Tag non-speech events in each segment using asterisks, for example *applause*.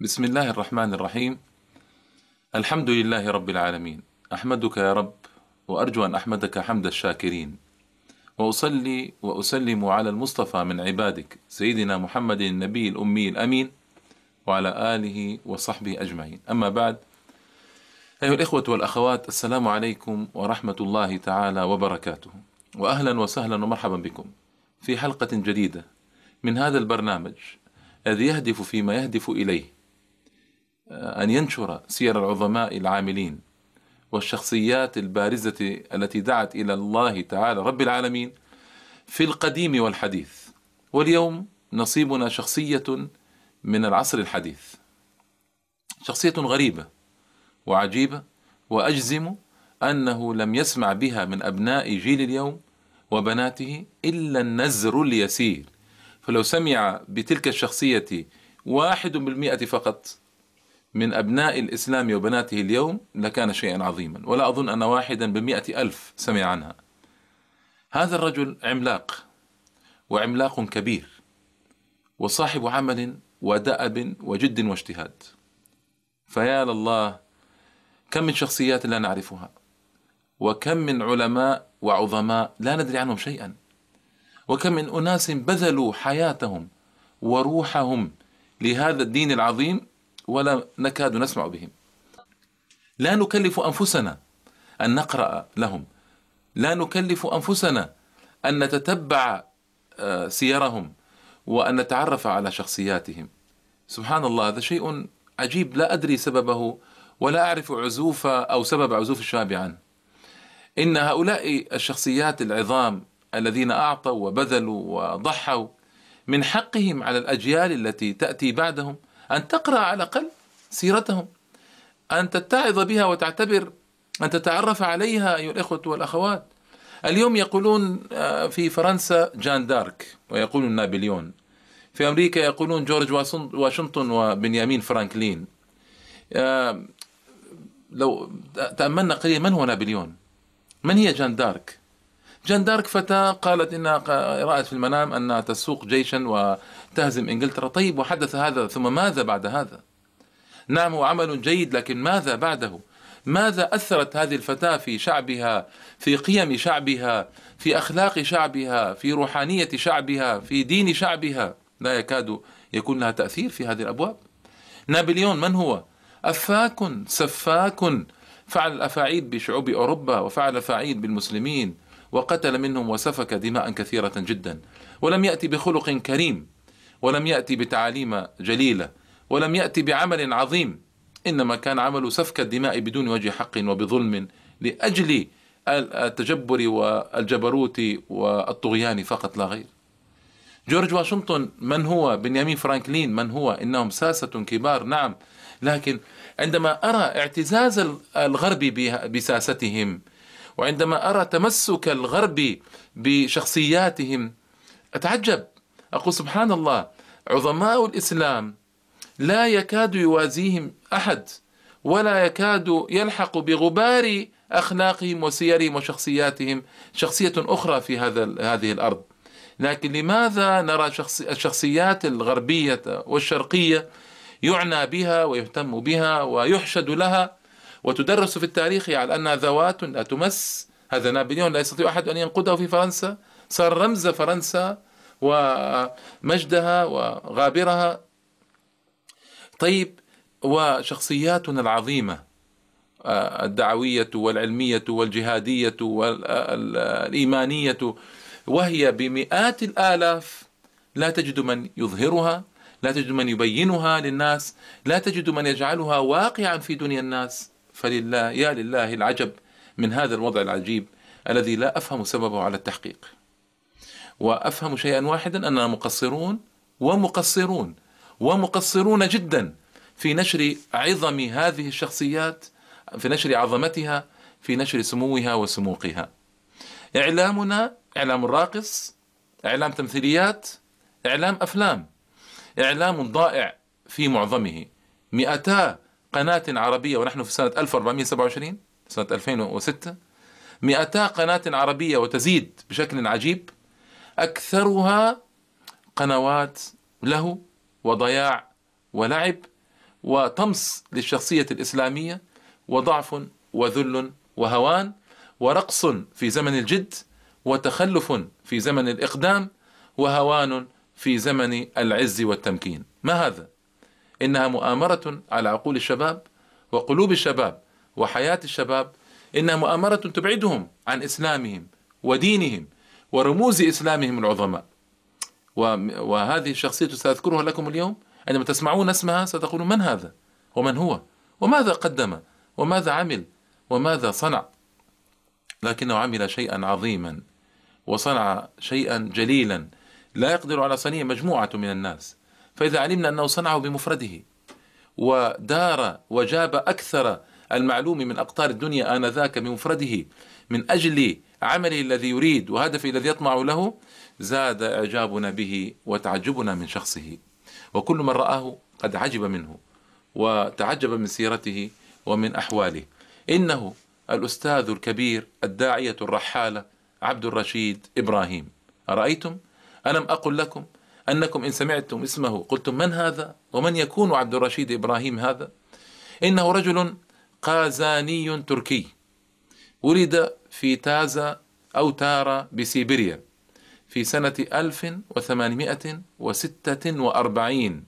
بسم الله الرحمن الرحيم الحمد لله رب العالمين احمدك يا رب وارجو ان احمدك حمد الشاكرين واصلي واسلم على المصطفى من عبادك سيدنا محمد النبي الامي الامين وعلى اله وصحبه اجمعين اما بعد ايها الاخوه والاخوات السلام عليكم ورحمه الله تعالى وبركاته واهلا وسهلا ومرحبا بكم في حلقه جديده من هذا البرنامج الذي يهدف فيما يهدف اليه آه، أن ينشر سير العظماء العاملين والشخصيات البارزة التي دعت إلى الله تعالى رب العالمين في القديم والحديث واليوم نصيبنا شخصية من العصر الحديث شخصية غريبة وعجيبة وأجزم أنه لم يسمع بها من أبناء جيل اليوم وبناته إلا النزر اليسير فلو سمع بتلك الشخصية واحد بالمئة فقط من أبناء الإسلام وبناته اليوم لكان شيئا عظيما ولا أظن أن واحدا بمئة ألف سمع عنها هذا الرجل عملاق وعملاق كبير وصاحب عمل ودأب وجد واجتهاد فيا لله كم من شخصيات لا نعرفها وكم من علماء وعظماء لا ندري عنهم شيئا وكم من أناس بذلوا حياتهم وروحهم لهذا الدين العظيم ولا نكاد نسمع بهم لا نكلف انفسنا ان نقرا لهم لا نكلف انفسنا ان نتتبع آه، سيرهم وان نتعرف على شخصياتهم سبحان الله هذا شيء عجيب لا ادري سببه ولا اعرف عزوف او سبب عزوف الشاب عنه ان هؤلاء الشخصيات العظام الذين اعطوا وبذلوا وضحوا من حقهم على الاجيال التي تاتي بعدهم أن تقرأ على الأقل سيرتهم أن تتعظ بها وتعتبر أن تتعرف عليها أيها الإخوة والأخوات اليوم يقولون آه، في فرنسا جان دارك ويقولون نابليون في أمريكا يقولون جورج واشنطن وبنيامين فرانكلين آه، لو تأملنا قليلا من هو نابليون من هي جان دارك جان دارك فتاة قالت إنها رأت في المنام أنها تسوق جيشا تهزم انجلترا طيب وحدث هذا ثم ماذا بعد هذا نعم هو عمل جيد لكن ماذا بعده ماذا اثرت هذه الفتاه في شعبها في قيم شعبها في اخلاق شعبها في روحانيه شعبها في دين شعبها لا يكاد يكون لها تاثير في هذه الابواب نابليون من هو افاك سفاك فعل الافاعيل بشعوب اوروبا وفعل الافاعيل بالمسلمين وقتل منهم وسفك دماء كثيره جدا ولم ياتي بخلق كريم ولم يأتي بتعاليم جليلة ولم يأتي بعمل عظيم إنما كان عمل سفك الدماء بدون وجه حق وبظلم لأجل التجبر والجبروت والطغيان فقط لا غير جورج واشنطن من هو بنيامين فرانكلين من هو إنهم ساسة كبار نعم لكن عندما أرى اعتزاز الغرب بساستهم وعندما أرى تمسك الغرب بشخصياتهم أتعجب أقول سبحان الله عظماء الإسلام لا يكاد يوازيهم أحد ولا يكاد يلحق بغبار أخلاقهم وسيرهم وشخصياتهم شخصية أخرى في هذا هذه الأرض لكن لماذا نرى شخص الشخصيات الغربية والشرقية يعنى بها ويهتم بها ويحشد لها وتدرس في التاريخ على أنها ذوات لا تمس هذا نابليون لا يستطيع أحد أن ينقده في فرنسا صار رمز فرنسا ومجدها وغابرها طيب وشخصياتنا العظيمه آه، الدعويه والعلميه والجهاديه والايمانيه وهي بمئات الالاف لا تجد من يظهرها لا تجد من يبينها للناس لا تجد من يجعلها واقعا في دنيا الناس فلله يا لله العجب من هذا الوضع العجيب الذي لا افهم سببه على التحقيق وافهم شيئا واحدا اننا مقصرون ومقصرون ومقصرون جدا في نشر عظم هذه الشخصيات في نشر عظمتها في نشر سموها وسموقها اعلامنا اعلام راقص اعلام تمثيليات اعلام افلام اعلام ضائع في معظمه مئتا قناة عربية ونحن في سنة 1427 سنة 2006 مئتا قناة عربية وتزيد بشكل عجيب أكثرها قنوات لهو وضياع ولعب وطمس للشخصية الإسلامية وضعف وذل وهوان ورقص في زمن الجد وتخلف في زمن الإقدام وهوان في زمن العز والتمكين ما هذا؟ إنها مؤامرة على عقول الشباب وقلوب الشباب وحياة الشباب إنها مؤامرة تبعدهم عن إسلامهم ودينهم ورموز إسلامهم العظماء وهذه الشخصية سأذكرها لكم اليوم عندما تسمعون اسمها ستقولون من هذا ومن هو وماذا قدم وماذا عمل وماذا صنع لكنه عمل شيئا عظيما وصنع شيئا جليلا لا يقدر على صنيع مجموعة من الناس فإذا علمنا أنه صنعه بمفرده ودار وجاب أكثر المعلوم من أقطار الدنيا آنذاك بمفرده من أجل عملي الذي يريد وهدفي الذي يطمع له زاد إعجابنا به وتعجبنا من شخصه وكل من رآه قد عجب منه وتعجب من سيرته ومن أحواله إنه الأستاذ الكبير الداعية الرحالة عبد الرشيد إبراهيم أرأيتم ألم أقل لكم أنكم إن سمعتم اسمه قلتم من هذا ومن يكون عبد الرشيد إبراهيم هذا إنه رجل قازاني تركي ولد في تازا أو تارا بسيبيريا في سنة 1846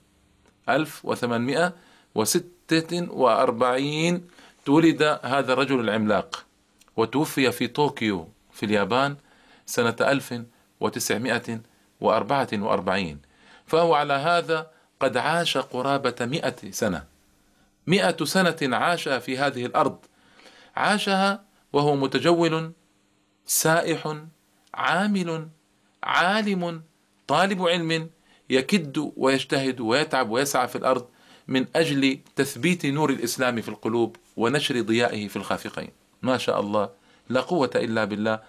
1846 تولد هذا الرجل العملاق وتوفي في طوكيو في اليابان سنة 1944 فهو على هذا قد عاش قرابة مئة سنة مئة سنة عاش في هذه الأرض عاشها وهو متجول سائح عامل عالم طالب علم يكد ويجتهد ويتعب ويسعى في الارض من اجل تثبيت نور الاسلام في القلوب ونشر ضيائه في الخافقين. ما شاء الله لا قوه الا بالله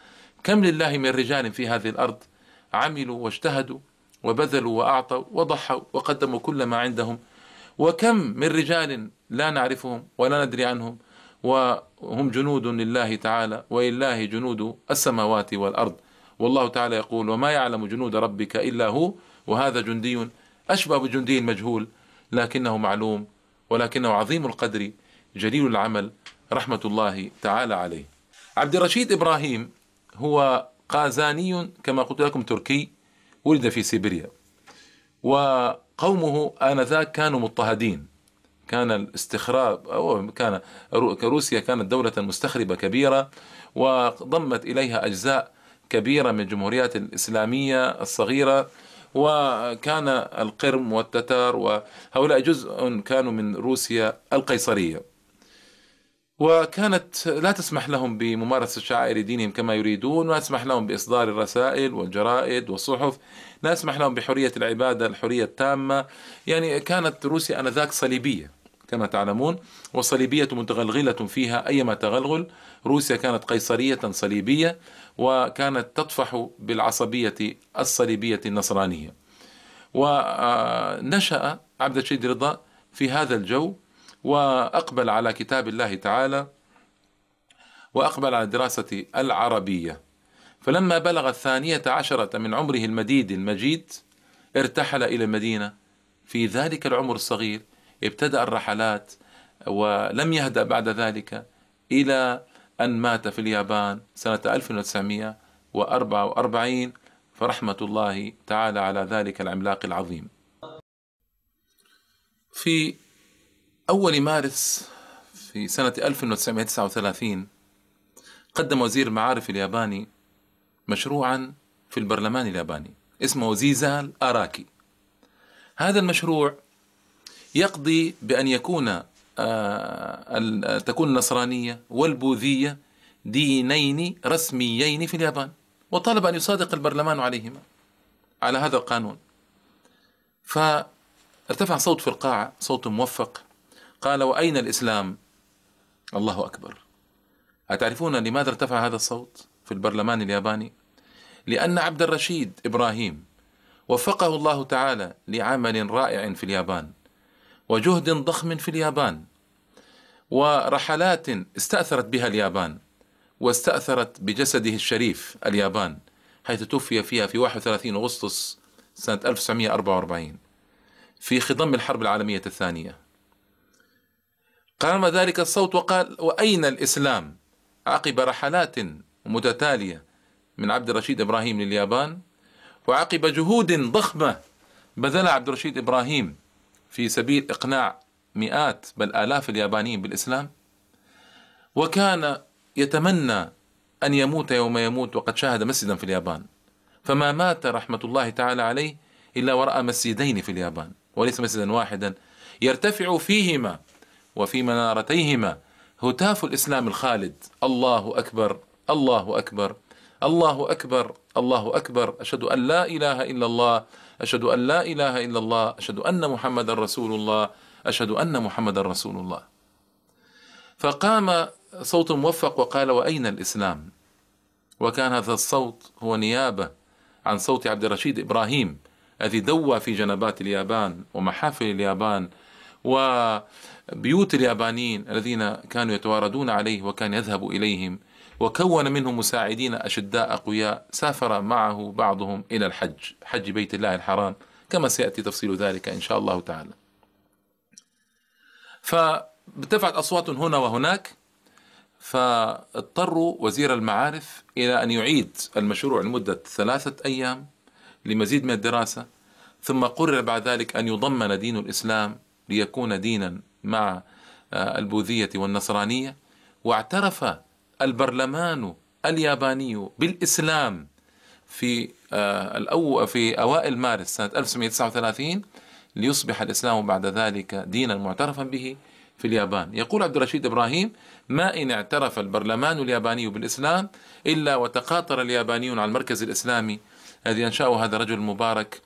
كم لله من رجال في هذه الارض عملوا واجتهدوا وبذلوا واعطوا وضحوا وقدموا كل ما عندهم وكم من رجال لا نعرفهم ولا ندري عنهم و هم جنود لله تعالى ولله جنود السماوات والارض والله تعالى يقول وما يعلم جنود ربك الا هو وهذا جندي اشبه بجندي المجهول لكنه معلوم ولكنه عظيم القدر جليل العمل رحمه الله تعالى عليه. عبد الرشيد ابراهيم هو قازاني كما قلت لكم تركي ولد في سيبيريا وقومه آنذاك كانوا مضطهدين كان الاستخراب أو كان روسيا كانت دولة مستخربة كبيرة وضمت إليها أجزاء كبيرة من الجمهوريات الإسلامية الصغيرة وكان القرم والتتار وهؤلاء جزء كانوا من روسيا القيصرية وكانت لا تسمح لهم بممارسة شعائر دينهم كما يريدون ولا تسمح لهم بإصدار الرسائل والجرائد والصحف لا تسمح لهم بحرية العبادة الحرية التامة يعني كانت روسيا آنذاك صليبية كما تعلمون والصليبية متغلغلة فيها أيما تغلغل روسيا كانت قيصرية صليبية وكانت تطفح بالعصبية الصليبية النصرانية ونشأ عبد الشيد رضا في هذا الجو وأقبل على كتاب الله تعالى وأقبل على دراسة العربية فلما بلغ الثانية عشرة من عمره المديد المجيد ارتحل إلى المدينة في ذلك العمر الصغير ابتدأ الرحلات ولم يهدأ بعد ذلك إلى أن مات في اليابان سنة 1944 فرحمة الله تعالى على ذلك العملاق العظيم في أول مارس في سنة 1939 قدم وزير المعارف الياباني مشروعا في البرلمان الياباني اسمه زيزال أراكي هذا المشروع يقضي بأن يكون آه، تكون النصرانية والبوذية دينين رسميين في اليابان وطلب أن يصادق البرلمان عليهما على هذا القانون فارتفع صوت في القاعة صوت موفق قال وأين الإسلام الله أكبر أتعرفون لماذا ارتفع هذا الصوت في البرلمان الياباني لأن عبد الرشيد إبراهيم وفقه الله تعالى لعمل رائع في اليابان وجهد ضخم في اليابان ورحلات استأثرت بها اليابان واستأثرت بجسده الشريف اليابان حيث توفي فيها في 31 أغسطس سنة 1944 في خضم الحرب العالمية الثانية قام ذلك الصوت وقال وأين الإسلام عقب رحلات متتالية من عبد الرشيد إبراهيم لليابان وعقب جهود ضخمة بذلها عبد الرشيد إبراهيم في سبيل إقناع مئات بل آلاف اليابانيين بالإسلام وكان يتمنى أن يموت يوم يموت وقد شاهد مسجدا في اليابان فما مات رحمة الله تعالى عليه إلا ورأى مسجدين في اليابان وليس مسجدا واحدا يرتفع فيهما وفي منارتيهما هتاف الإسلام الخالد الله أكبر الله أكبر الله أكبر الله أكبر أشهد أن لا إله إلا الله أشهد أن لا إله إلا الله أشهد أن محمدا رسول الله أشهد أن محمدا رسول الله فقام صوت موفق وقال وأين الإسلام وكان هذا الصوت هو نيابة عن صوت عبد الرشيد إبراهيم الذي دوى في جنبات اليابان ومحافل اليابان وبيوت اليابانيين الذين كانوا يتواردون عليه وكان يذهب إليهم وكون منهم مساعدين أشداء أقوياء سافر معه بعضهم إلى الحج حج بيت الله الحرام كما سيأتي تفصيل ذلك إن شاء الله تعالى فارتفعت أصوات هنا وهناك فاضطروا وزير المعارف إلى أن يعيد المشروع لمدة ثلاثة أيام لمزيد من الدراسة ثم قرر بعد ذلك أن يضمن دين الإسلام ليكون دينا مع آه، البوذية والنصرانية واعترف البرلمان الياباني بالإسلام في آه، الأو في أوائل مارس سنة 1939 ليصبح الإسلام بعد ذلك دينا معترفا به في اليابان يقول عبد الرشيد إبراهيم ما إن اعترف البرلمان الياباني بالإسلام إلا وتقاطر اليابانيون على المركز الإسلامي الذي أنشأه هذا الرجل المبارك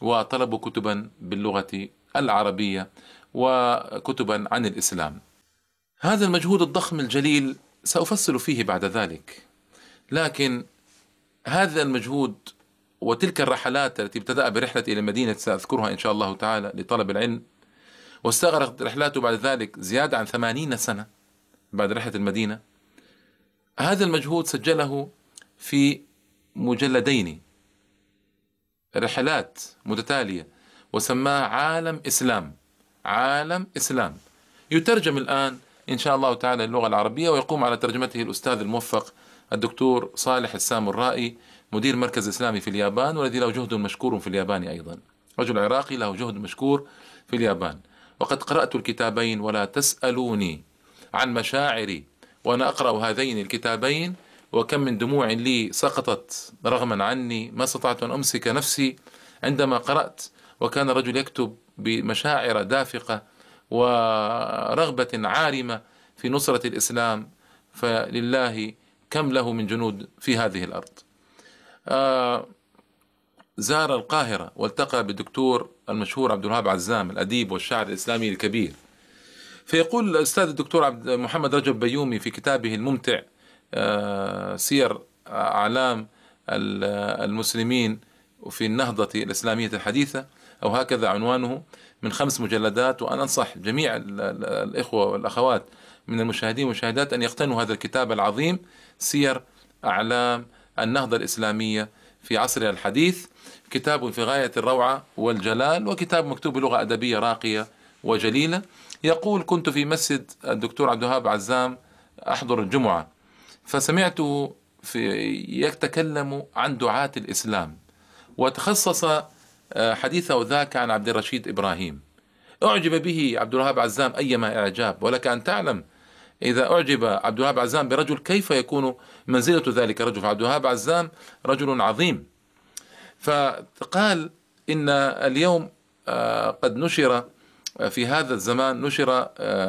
وطلبوا كتبا باللغة العربية وكتبا عن الإسلام هذا المجهود الضخم الجليل سأفصل فيه بعد ذلك لكن هذا المجهود وتلك الرحلات التي ابتدأ برحلتي إلى مدينة سأذكرها إن شاء الله تعالى لطلب العلم واستغرقت رحلاته بعد ذلك زيادة عن ثمانين سنة بعد رحلة المدينة هذا المجهود سجله في مجلدين رحلات متتالية وسماه عالم إسلام عالم إسلام يترجم الآن إن شاء الله تعالى اللغة العربية ويقوم على ترجمته الأستاذ الموفق الدكتور صالح السام الرائي مدير مركز إسلامي في اليابان والذي له جهد مشكور في اليابان أيضا رجل عراقي له جهد مشكور في اليابان وقد قرأت الكتابين ولا تسألوني عن مشاعري وأنا أقرأ هذين الكتابين وكم من دموع لي سقطت رغما عني ما استطعت أن أمسك نفسي عندما قرأت وكان الرجل يكتب بمشاعر دافقة ورغبة عارمة في نصرة الإسلام فلله كم له من جنود في هذه الأرض آه، زار القاهرة والتقى بالدكتور المشهور عبد الوهاب عزام الأديب والشاعر الإسلامي الكبير فيقول الأستاذ الدكتور عبد محمد رجب بيومي في كتابه الممتع آه، سير أعلام المسلمين في النهضة الإسلامية الحديثة أو هكذا عنوانه من خمس مجلدات وأنا أنصح جميع الإخوة والأخوات من المشاهدين والمشاهدات أن يقتنوا هذا الكتاب العظيم سير أعلام النهضة الإسلامية في عصرنا الحديث كتاب في غاية الروعة والجلال وكتاب مكتوب بلغة أدبية راقية وجليلة يقول كنت في مسجد الدكتور عبد الوهاب عزام أحضر الجمعة فسمعته في يتكلم عن دعاة الإسلام وتخصص آه، حديثه ذاك عن عبد الرشيد إبراهيم أعجب به عبد الوهاب عزام أيما إعجاب ولك أن تعلم إذا أعجب عبد الوهاب عزام برجل كيف يكون منزلة ذلك الرجل فعبد الوهاب عزام رجل عظيم فقال إن اليوم آه، قد نشر آه، في هذا الزمان نشر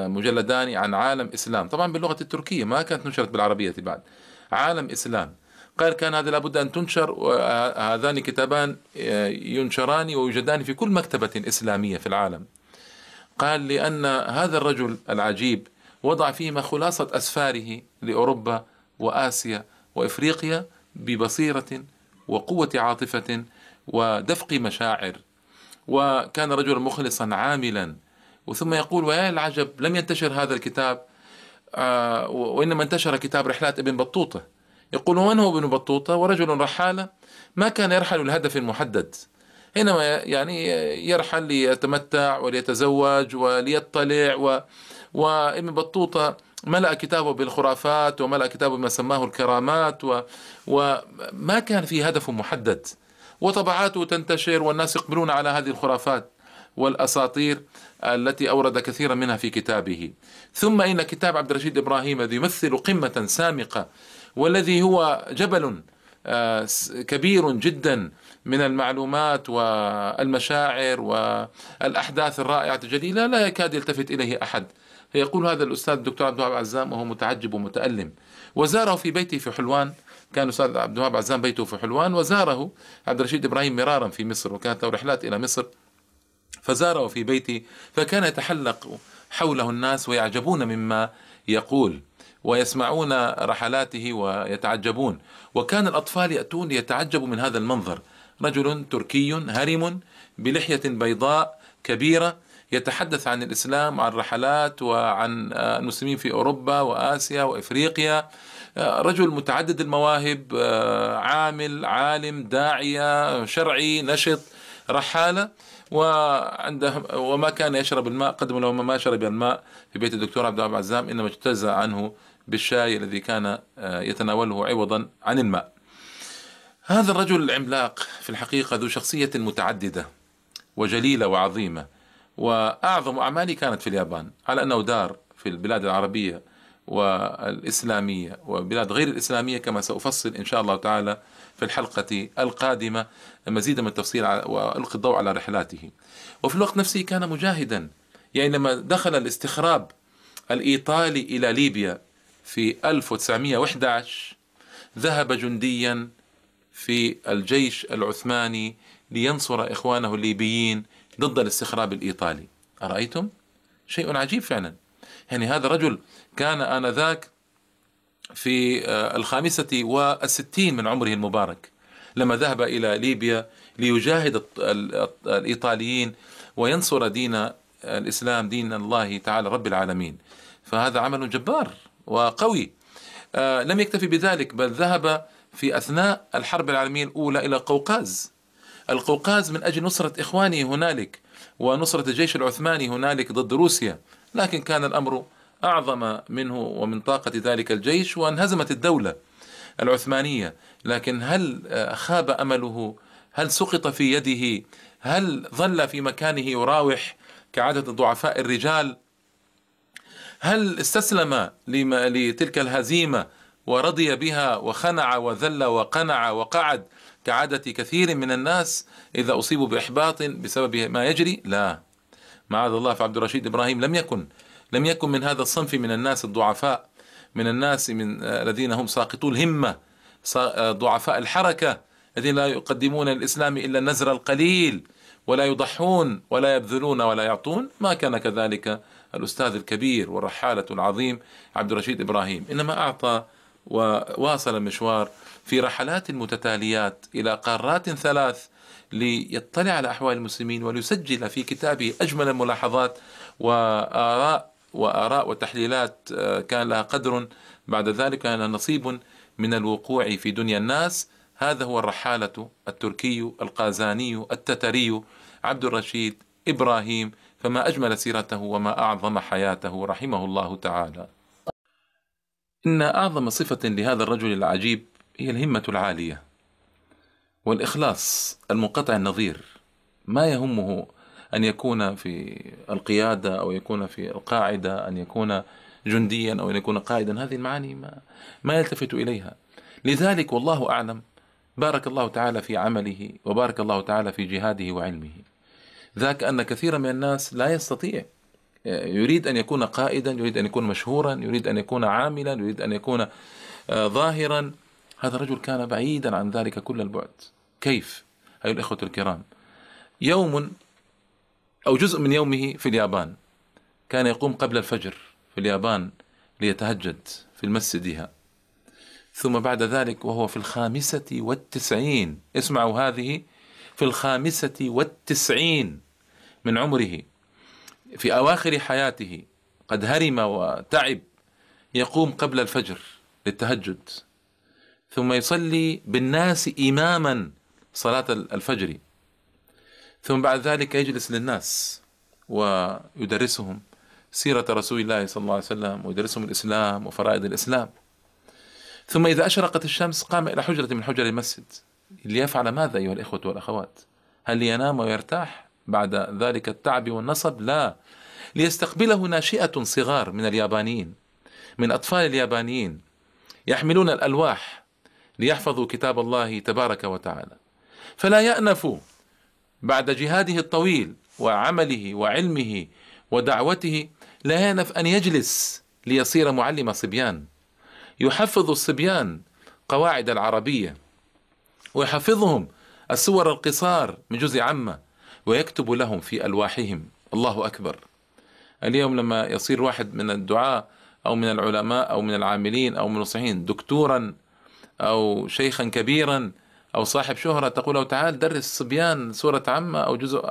مجلدان عن عالم إسلام طبعا باللغة التركية ما كانت نشرت بالعربية بعد عالم إسلام قال كان هذا لابد أن تنشر هذان كتابان آه، ينشران ويوجدان في كل مكتبة إسلامية في العالم قال لأن هذا الرجل العجيب وضع فيهما خلاصة أسفاره لأوروبا وآسيا وإفريقيا ببصيرة وقوة عاطفة ودفق مشاعر وكان رجلا مخلصا عاملا وثم يقول ويا العجب لم ينتشر هذا الكتاب آه، وإنما انتشر كتاب رحلات ابن بطوطة يقول من هو ابن بطوطة ورجل رحالة ما كان يرحل لهدف محدد حينما يعني يرحل ليتمتع وليتزوج وليطلع و... وابن بطوطة ملأ كتابه بالخرافات وملأ كتابه بما سماه الكرامات و... وما كان في هدف محدد وطبعاته تنتشر والناس يقبلون على هذه الخرافات والأساطير التي أورد كثيرا منها في كتابه ثم إن كتاب عبد الرشيد إبراهيم الذي يمثل قمة سامقة والذي هو جبل آه، كبير جدا من المعلومات والمشاعر والأحداث الرائعة الجليلة لا يكاد يلتفت إليه أحد فيقول هذا الأستاذ الدكتور عبد الوهاب عزام وهو متعجب ومتألم وزاره في بيته في حلوان كان الأستاذ عبد الوهاب عزام بيته في حلوان وزاره عبد الرشيد إبراهيم مرارا في مصر وكانت له رحلات إلى مصر فزاره في بيتي فكان يتحلق حوله الناس ويعجبون مما يقول ويسمعون رحلاته ويتعجبون وكان الأطفال يأتون يتعجبوا من هذا المنظر رجل تركي هرم بلحية بيضاء كبيرة يتحدث عن الإسلام عن رحلات وعن آه، المسلمين في أوروبا وآسيا وإفريقيا آه، رجل متعدد المواهب آه، عامل عالم داعية شرعي نشط رحالة وعنده وما كان يشرب الماء قدم له ما شرب الماء في بيت الدكتور عبد الله عزام إنما اجتزى عنه بالشاي الذي كان آه، يتناوله عوضا عن الماء هذا الرجل العملاق في الحقيقة ذو شخصية متعددة وجليلة وعظيمة وأعظم أعمالي كانت في اليابان على أنه دار في البلاد العربية والإسلامية وبلاد غير الإسلامية كما سأفصل إن شاء الله تعالى في الحلقة القادمة مزيدا من التفصيل وألقي الضوء على رحلاته وفي الوقت نفسه كان مجاهدا يعني لما دخل الاستخراب الإيطالي إلى ليبيا في 1911 ذهب جنديا في الجيش العثماني لينصر إخوانه الليبيين ضد الاستخراب الإيطالي أرأيتم؟ شيء عجيب فعلا يعني هذا الرجل كان آنذاك في آه، الخامسة والستين من عمره المبارك لما ذهب إلى ليبيا ليجاهد الإيطاليين وينصر دين الإسلام دين الله تعالى رب العالمين فهذا عمل جبار وقوي آه، لم يكتفي بذلك بل ذهب في أثناء الحرب العالمية الأولى إلى القوقاز القوقاز من أجل نصرة إخوانه هنالك ونصرة الجيش العثماني هنالك ضد روسيا لكن كان الأمر أعظم منه ومن طاقة ذلك الجيش وانهزمت الدولة العثمانية لكن هل آه، خاب أمله هل سقط في يده هل ظل في مكانه يراوح كعادة ضعفاء الرجال هل استسلم لما لتلك الهزيمه ورضي بها وخنع وذل وقنع وقعد كعاده كثير من الناس اذا اصيبوا باحباط بسبب ما يجري؟ لا. معاذ الله فعبد الرشيد ابراهيم لم يكن لم يكن من هذا الصنف من الناس الضعفاء من الناس من الذين هم ساقطو الهمه ضعفاء الحركه الذين لا يقدمون للاسلام الا النزر القليل ولا يضحون ولا يبذلون ولا يعطون ما كان كذلك الأستاذ الكبير والرحالة العظيم عبد الرشيد إبراهيم إنما أعطى وواصل المشوار في رحلات متتاليات إلى قارات ثلاث ليطلع على أحوال المسلمين وليسجل في كتابه أجمل الملاحظات وآراء وآراء وتحليلات آه، كان لها قدر بعد ذلك كان نصيب من الوقوع في دنيا الناس هذا هو الرحالة التركي القازاني التتري عبد الرشيد إبراهيم فما أجمل سيرته وما أعظم حياته رحمه الله تعالى إن أعظم صفة لهذا الرجل العجيب هي الهمة العالية والإخلاص المنقطع النظير ما يهمه أن يكون في القيادة أو يكون في القاعدة أن يكون جنديا أو أن يكون قائدا هذه المعاني ما, ما يلتفت إليها لذلك والله أعلم بارك الله تعالى في عمله وبارك الله تعالى في جهاده وعلمه ذاك أن كثيرا من الناس لا يستطيع يريد أن يكون قائدا يريد أن يكون مشهورا يريد أن يكون عاملا يريد أن يكون آه، ظاهرا هذا الرجل كان بعيدا عن ذلك كل البعد كيف أيها الإخوة الكرام يوم أو جزء من يومه في اليابان كان يقوم قبل الفجر في اليابان ليتهجد في المسجدها ثم بعد ذلك وهو في الخامسة والتسعين اسمعوا هذه في الخامسة والتسعين من عمره في أواخر حياته قد هرم وتعب يقوم قبل الفجر للتهجد ثم يصلي بالناس إماما صلاة الفجر ثم بعد ذلك يجلس للناس ويدرسهم سيرة رسول الله صلى الله عليه وسلم ويدرسهم الإسلام وفرائض الإسلام ثم إذا أشرقت الشمس قام إلى حجرة من حجر المسجد ليفعل ماذا أيها الإخوة والأخوات هل لينام ويرتاح بعد ذلك التعب والنصب لا ليستقبله ناشئة صغار من اليابانيين من أطفال اليابانيين يحملون الألواح ليحفظوا كتاب الله تبارك وتعالى فلا يأنفوا بعد جهاده الطويل وعمله وعلمه ودعوته لا يأنف أن يجلس ليصير معلم صبيان يحفظ الصبيان قواعد العربية ويحفظهم السور القصار من جزء عمة ويكتب لهم في ألواحهم الله أكبر اليوم لما يصير واحد من الدعاء أو من العلماء أو من العاملين أو من المصلحين دكتورا أو شيخا كبيرا أو صاحب شهرة تقول له تعال درس الصبيان سورة عمة أو جزء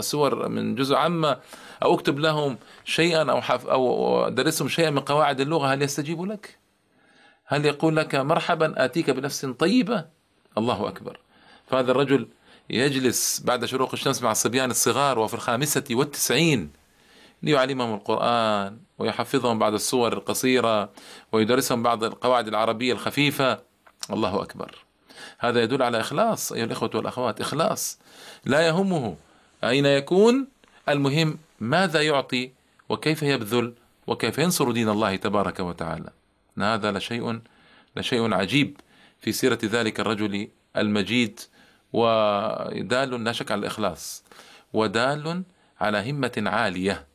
سور من جزء عمة أو اكتب لهم شيئا أو حف أو درسهم شيئا من قواعد اللغة هل يستجيب لك؟ هل يقول لك مرحبا آتيك بنفس طيبة الله أكبر فهذا الرجل يجلس بعد شروق الشمس مع الصبيان الصغار وفي الخامسة والتسعين ليعلمهم القرآن ويحفظهم بعض السور القصيرة ويدرسهم بعض القواعد العربية الخفيفة الله أكبر هذا يدل على إخلاص أيها الإخوة والأخوات إخلاص لا يهمه أين يكون المهم ماذا يعطي وكيف يبذل وكيف ينصر دين الله تبارك وتعالى هذا لشيء لشيء عجيب في سيرة ذلك الرجل المجيد ودال لا شك على الإخلاص ودال على همة عالية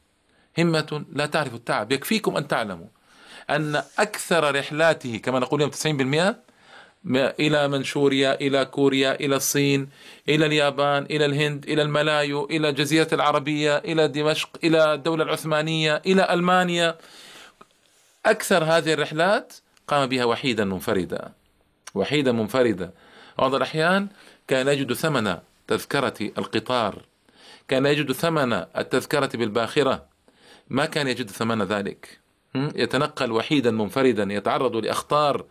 همة لا تعرف التعب يكفيكم أن تعلموا أن أكثر رحلاته كما نقول اليوم 90% إلى منشوريا إلى كوريا إلى الصين إلى اليابان إلى الهند إلى الملايو إلى الجزيرة العربية إلى دمشق إلى الدولة العثمانية إلى ألمانيا أكثر هذه الرحلات قام بها وحيدا منفردا وحيدة منفردة بعض الأحيان كان يجد ثمن تذكرة القطار كان يجد ثمن التذكرة بالباخرة ما كان يجد ثمن ذلك يتنقل وحيدا منفردا يتعرض لأخطار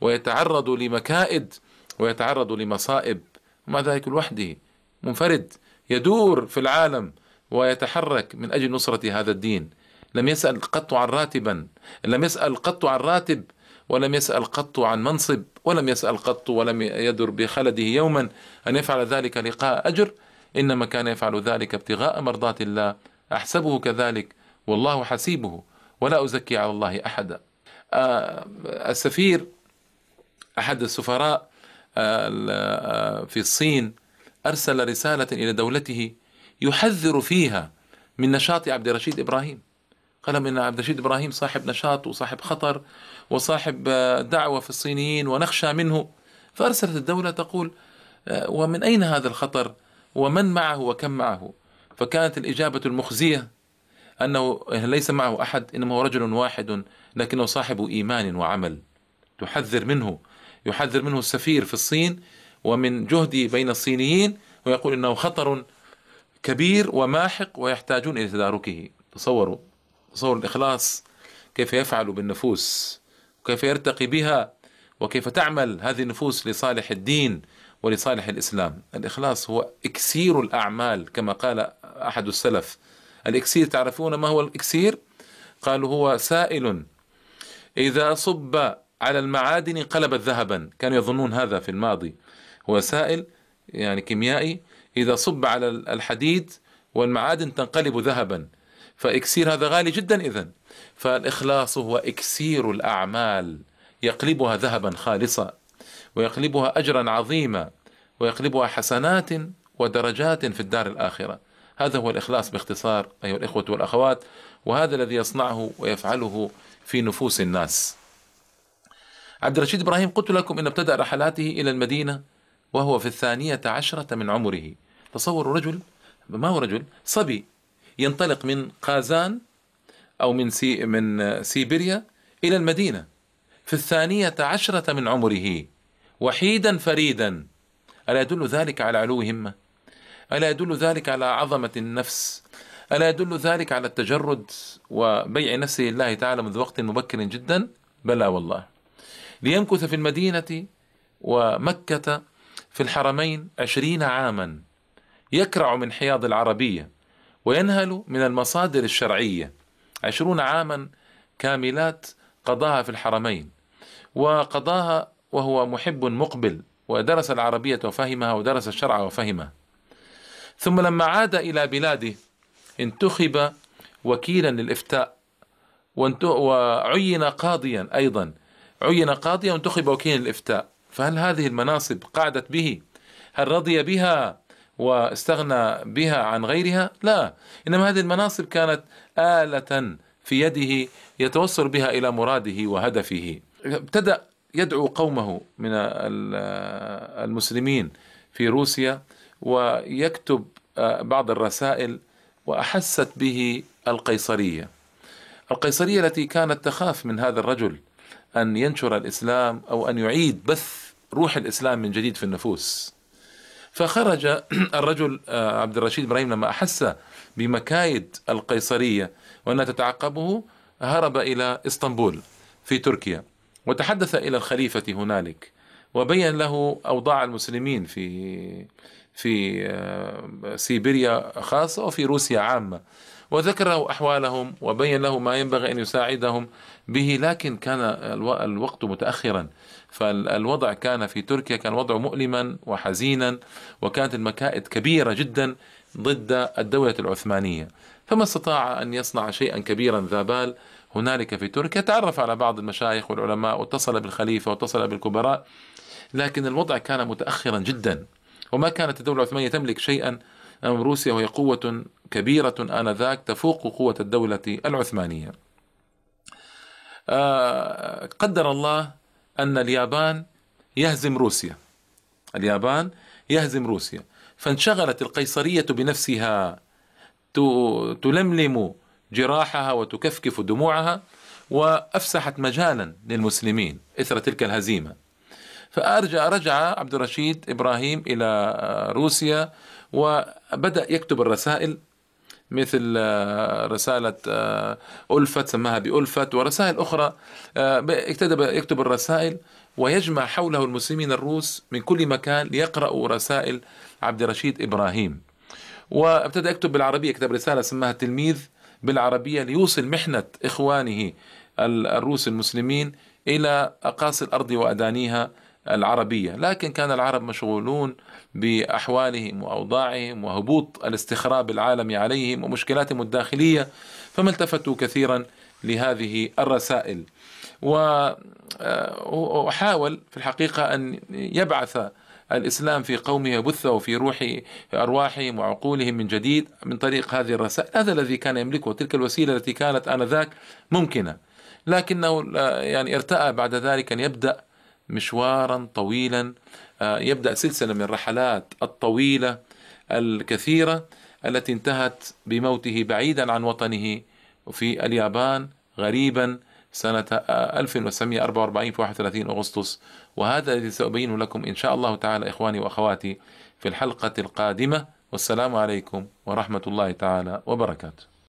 ويتعرض لمكائد ويتعرض لمصائب مع ذلك لوحده منفرد يدور في العالم ويتحرك من أجل نصرة هذا الدين لم يسأل قط عن راتبا لم يسأل قط عن راتب ولم يسأل قط عن منصب ولم يسأل قط ولم يدر بخلده يوما أن يفعل ذلك لقاء أجر إنما كان يفعل ذلك ابتغاء مرضاة الله أحسبه كذلك والله حسيبه ولا أزكي على الله أحدا آه، السفير أحد السفراء آه، في الصين أرسل رسالة إلى دولته يحذر فيها من نشاط عبد الرشيد إبراهيم قال إن عبد الرشيد إبراهيم صاحب نشاط وصاحب خطر وصاحب آه، دعوة في الصينيين ونخشى منه فأرسلت الدولة تقول آه، ومن أين هذا الخطر ومن معه وكم معه فكانت الإجابة المخزية أنه آه، ليس معه أحد إنما هو رجل واحد لكنه صاحب إيمان وعمل تحذر منه يحذر منه السفير في الصين ومن جهدي بين الصينيين ويقول إنه خطر كبير وماحق ويحتاجون إلى تداركه تصوروا تصور الإخلاص كيف يفعل بالنفوس وكيف يرتقي بها وكيف تعمل هذه النفوس لصالح الدين ولصالح الإسلام الإخلاص هو إكسير الأعمال كما قال أحد السلف الإكسير تعرفون ما هو الإكسير؟ قالوا هو سائل إذا صب على المعادن قلب ذهبا كانوا يظنون هذا في الماضي هو سائل يعني كيميائي إذا صب على الحديد والمعادن تنقلب ذهبا فإكسير هذا غالي جدا إذا فالإخلاص هو إكسير الأعمال يقلبها ذهبا خالصا ويقلبها أجرا عظيما ويقلبها حسنات ودرجات في الدار الآخرة هذا هو الإخلاص باختصار أيها الإخوة والأخوات وهذا الذي يصنعه ويفعله في نفوس الناس عبد الرشيد إبراهيم قلت لكم إن ابتدأ رحلاته إلى المدينة وهو في الثانية عشرة من عمره تصوروا رجل ما هو رجل صبي ينطلق من قازان أو من سي من سيبيريا إلى المدينة في الثانية عشرة من عمره وحيدا فريدا ألا يدل ذلك على علو همة ألا يدل ذلك على عظمة النفس ألا يدل ذلك على التجرد وبيع نفسه لله تعالى منذ وقت مبكر جدا بلى والله ليمكث في المدينة ومكة في الحرمين عشرين عاما يكرع من حياض العربية وينهل من المصادر الشرعية عشرون عاما كاملات قضاها في الحرمين وقضاها وهو محب مقبل ودرس العربية وفهمها ودرس الشرع وفهمها ثم لما عاد إلى بلاده انتخب وكيلا للإفتاء وعين قاضيا أيضا عين قاضيا وانتخب وكيلا للإفتاء فهل هذه المناصب قعدت به هل رضي بها واستغنى بها عن غيرها لا انما هذه المناصب كانت اله في يده يتوصل بها الى مراده وهدفه ابتدا يدعو قومه من المسلمين في روسيا ويكتب آه، بعض الرسائل واحست به القيصريه القيصريه التي كانت تخاف من هذا الرجل ان ينشر الاسلام او ان يعيد بث روح الاسلام من جديد في النفوس فخرج *clears throat* الرجل آه، عبد الرشيد إبراهيم لما أحس بمكايد القيصرية وأنها تتعقبه هرب إلى إسطنبول في تركيا وتحدث إلى الخليفة هنالك وبين له أوضاع المسلمين في في آه، سيبيريا خاصة وفي روسيا عامة وذكر له أحوالهم وبين له ما ينبغي أن يساعدهم به لكن كان الوقت متأخرا فالوضع كان في تركيا كان وضع مؤلما وحزينا وكانت المكائد كبيرة جدا ضد الدولة العثمانية فما استطاع أن يصنع شيئا كبيرا ذا بال هنالك في تركيا تعرف على بعض المشايخ والعلماء واتصل بالخليفة واتصل بالكبراء لكن الوضع كان متأخرا جدا وما كانت الدولة العثمانية تملك شيئا أمام روسيا وهي قوة كبيرة آنذاك تفوق قوة الدولة العثمانية آه، قدر الله أن اليابان يهزم روسيا اليابان يهزم روسيا فانشغلت القيصرية بنفسها تلملم جراحها وتكفكف دموعها وافسحت مجالا للمسلمين اثر تلك الهزيمه. فارجع رجع عبد الرشيد ابراهيم الى آه، روسيا وبدأ يكتب الرسائل مثل آه، رسالة آه، ألفت سماها بألفت ورسائل أخرى آه، اكتب يكتب الرسائل ويجمع حوله المسلمين الروس من كل مكان ليقرأوا رسائل عبد الرشيد إبراهيم وابتدى يكتب بالعربية كتب رسالة سماها تلميذ بالعربية ليوصل محنة إخوانه الروس المسلمين إلى أقاصي الأرض وأدانيها العربية لكن كان العرب مشغولون بأحوالهم وأوضاعهم وهبوط الاستخراب العالمي عليهم ومشكلاتهم الداخلية فما التفتوا كثيرا لهذه الرسائل آه، وحاول في الحقيقة أن يبعث الإسلام في قومه يبثه في روح في أرواحهم وعقولهم من جديد من طريق هذه الرسائل هذا الذي كان يملكه تلك الوسيلة التي كانت آنذاك ممكنة لكنه آه، يعني ارتأى بعد ذلك أن يبدأ مشوارا طويلا آه، يبدا سلسله من الرحلات الطويله الكثيره التي انتهت بموته بعيدا عن وطنه في اليابان غريبا سنة 1944 آه، في 31 أغسطس وهذا الذي سأبينه لكم إن شاء الله تعالى إخواني وأخواتي في الحلقة القادمة والسلام عليكم ورحمة الله تعالى وبركاته